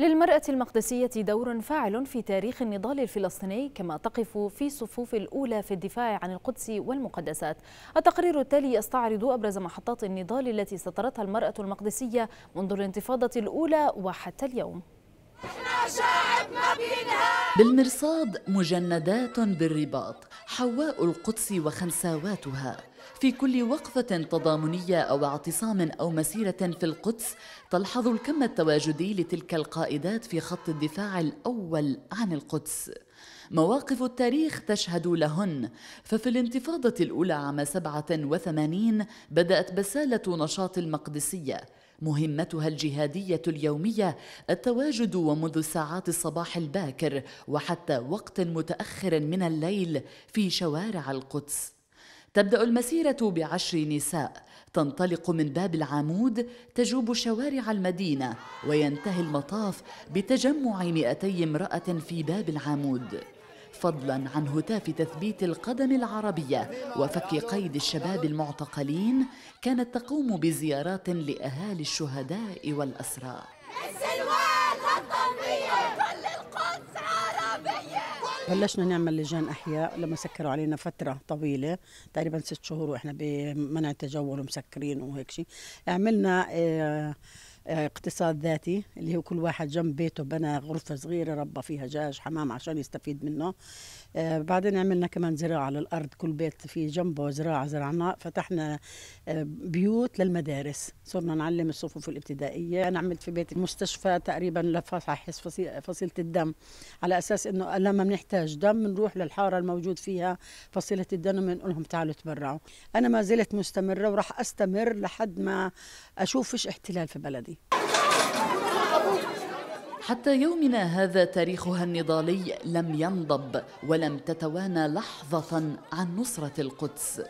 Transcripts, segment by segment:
للمرأة المقدسية دور فاعل في تاريخ النضال الفلسطيني كما تقف في الصفوف الأولى في الدفاع عن القدس والمقدسات التقرير التالي يستعرض أبرز محطات النضال التي سطرتها المرأة المقدسية منذ الانتفاضة الأولى وحتى اليوم بالمرصاد مجندات بالرباط حواء القدس وخنساواتها في كل وقفة تضامنية أو اعتصام أو مسيرة في القدس تلحظ الكم التواجدي لتلك القائدات في خط الدفاع الأول عن القدس مواقف التاريخ تشهد لهن ففي الانتفاضة الأولى عام 87 بدأت بسالة نشاط المقدسية مهمتها الجهادية اليومية التواجد ومنذ ساعات الصباح الباكر وحتى وقت متأخر من الليل في شوارع القدس تبدأ المسيرة بعشر نساء تنطلق من باب العمود تجوب شوارع المدينة وينتهي المطاف بتجمع 200 امرأة في باب العمود فضلا عن هتاف تثبيت القدم العربية وفك قيد الشباب المعتقلين كانت تقوم بزيارات لأهالي الشهداء والأسرى بلشنا نعمل لجان احياء لما سكروا علينا فتره طويله تقريبا ست شهور واحنا بمنع تجول ومسكرين وهيك شيء عملنا آه، آه، اقتصاد ذاتي اللي هو كل واحد جنب بيته بنى غرفة صغيرة ربى فيها جاج حمام عشان يستفيد منه آه بعدين عملنا كمان زراعة على الأرض كل بيت في جنبه زراعة زرعناه فتحنا آه بيوت للمدارس صرنا نعلم الصفوف الابتدائية أنا عملت في بيت مستشفى تقريبا لفصح فصيلة الدم على أساس أنه لما بنحتاج دم بنروح للحارة الموجود فيها فصيلة الدم ونقول لهم تعالوا تبرعوا أنا ما زلت مستمرة وراح أستمر لحد ما أشوف فيش احتلال في بلدي السعودي حتى يومنا هذا تاريخها النضالي لم ينضب ولم تتوانى لحظة عن نصرة القدس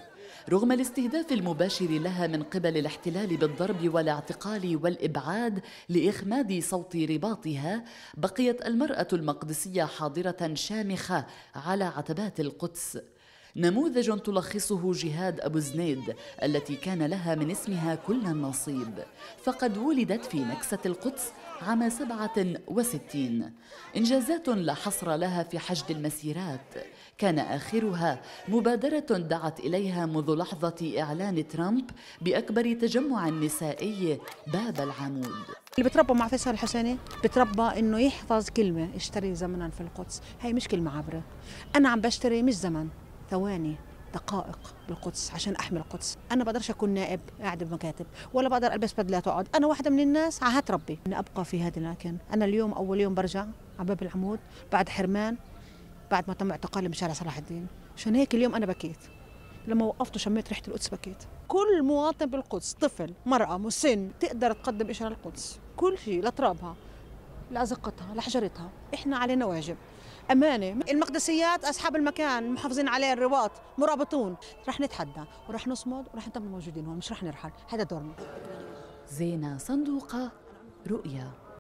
رغم الاستهداف المباشر لها من قبل الاحتلال بالضرب والاعتقال والابعاد لاخماد صوت رباطها بقيت المراه المقدسيه حاضره شامخه على عتبات القدس نموذج تلخصه جهاد أبو زنيد التي كان لها من اسمها كل النصيب فقد ولدت في نكسة القدس عام 67 إنجازات لا حصر لها في حشد المسيرات كان آخرها مبادرة دعت إليها منذ لحظة إعلان ترامب بأكبر تجمع نسائي باب العمود اللي بتربى مع فيصل الحسيني بتربى انه يحفظ كلمه اشتري زمنا في القدس هي مش كلمه عبره انا عم بشتري مش زمن ثواني دقائق بالقدس عشان احمي القدس انا بقدرش اكون نائب قاعد بمكاتب ولا بقدر البس بدله تقعد انا واحده من الناس عهد ربي ان ابقى في هذا المكان انا اليوم اول يوم برجع على باب العمود بعد حرمان بعد ما تم اعتقالي من شارع صلاح الدين عشان هيك اليوم انا بكيت لما وقفت وشميت ريحه القدس بكيت كل مواطن بالقدس طفل مراه مسن تقدر تقدم اشاره للقدس كل شيء لترابها لأزقتها لحجرتها إحنا علينا واجب أمانة المقدسيات أصحاب المكان محافظين عليه الرواط مرابطون رح نتحدى ورح نصمد ورح نضل موجودين هون مش رح نرحل هذا دورنا زينة صندوقة رؤيا